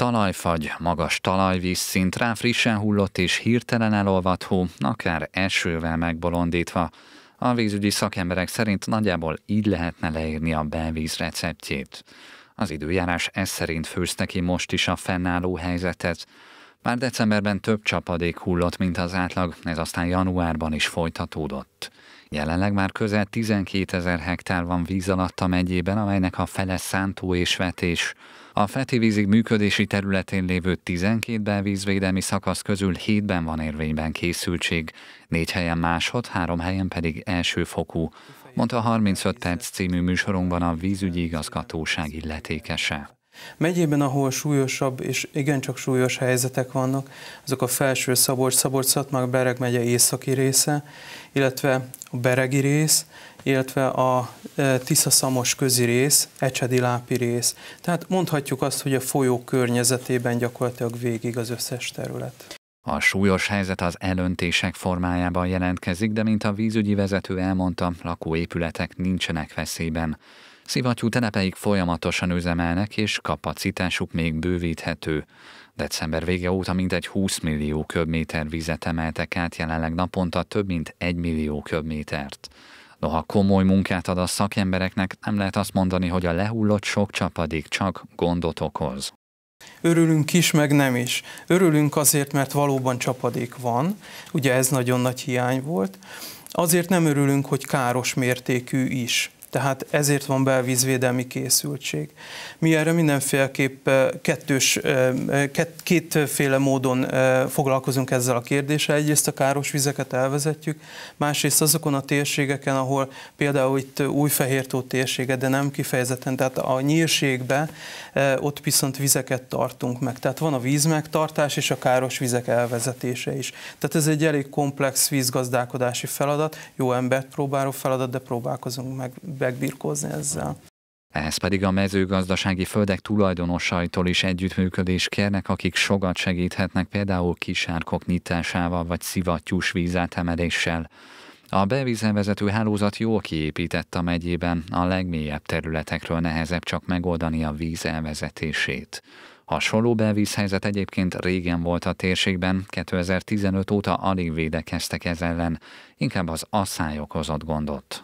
Talajfagy, magas talajvízszint, rá frissen hullott és hirtelen elolvadt hó, akár esővel megbolondítva. A vízügyi szakemberek szerint nagyjából így lehetne leírni a belvíz receptjét. Az időjárás ez szerint főzte ki most is a fennálló helyzetet. Már decemberben több csapadék hullott, mint az átlag, ez aztán januárban is folytatódott. Jelenleg már közel 12 ezer hektár van víz alatt a megyében, amelynek a fele szántó és vetés. A Feti vízig működési területén lévő 12 belvízvédelmi szakasz közül 7-ben van érvényben készültség, négy helyen másod, három helyen pedig elsőfokú, mondta 35 perc című műsorunkban a vízügyi igazgatóság illetékese. Megyében, ahol súlyosabb és igencsak súlyos helyzetek vannak, azok a felső Szabolcs, szabolcs már Bereg megye északi része, illetve a Beregi rész, illetve a e, Tisza-Szamos közi rész, Ecsedi-Lápi rész. Tehát mondhatjuk azt, hogy a folyó környezetében gyakorlatilag végig az összes terület. A súlyos helyzet az elöntések formájában jelentkezik, de mint a vízügyi vezető elmondta, lakóépületek nincsenek veszélyben. Szivattyú telepeik folyamatosan üzemelnek, és kapacitásuk még bővíthető. December vége óta mintegy 20 millió köbméter vizet emeltek át, jelenleg naponta több mint 1 millió köbmétert. Noha komoly munkát ad a szakembereknek, nem lehet azt mondani, hogy a lehullott sok csapadék csak gondot okoz. Örülünk is, meg nem is. Örülünk azért, mert valóban csapadék van, ugye ez nagyon nagy hiány volt. Azért nem örülünk, hogy káros mértékű is. Tehát ezért van belvízvédelmi készültség. Mi erre mindenféleképp eh, kettős, eh, eh, két, kétféle módon foglalkozunk ezzel a kérdéssel. Egyrészt a káros vizeket elvezetjük, másrészt azokon a térségeken, ahol például itt Újfehértó térsége, de nem kifejezetten, tehát a nyírségbe ott viszont vizeket tartunk meg. Tehát van a vízmegtartás és a káros vizek elvezetése is. Tehát ez egy elég komplex vízgazdálkodási feladat, jó embert próbáló feladat, de próbálkozunk meg megbirkózni ezzel. Ehhez pedig a mezőgazdasági földek tulajdonosaitól is együttműködést kérnek, akik sokat segíthetnek például kisárkok nyitásával vagy szivattyús vízátemeléssel. A vezető hálózat jól kiépített a megyében, a legmélyebb területekről nehezebb csak megoldani a víz elvezetését. Hasonló bevízhelyzet egyébként régen volt a térségben, 2015 óta alig védekeztek ez ellen, inkább az asszály okozott gondot.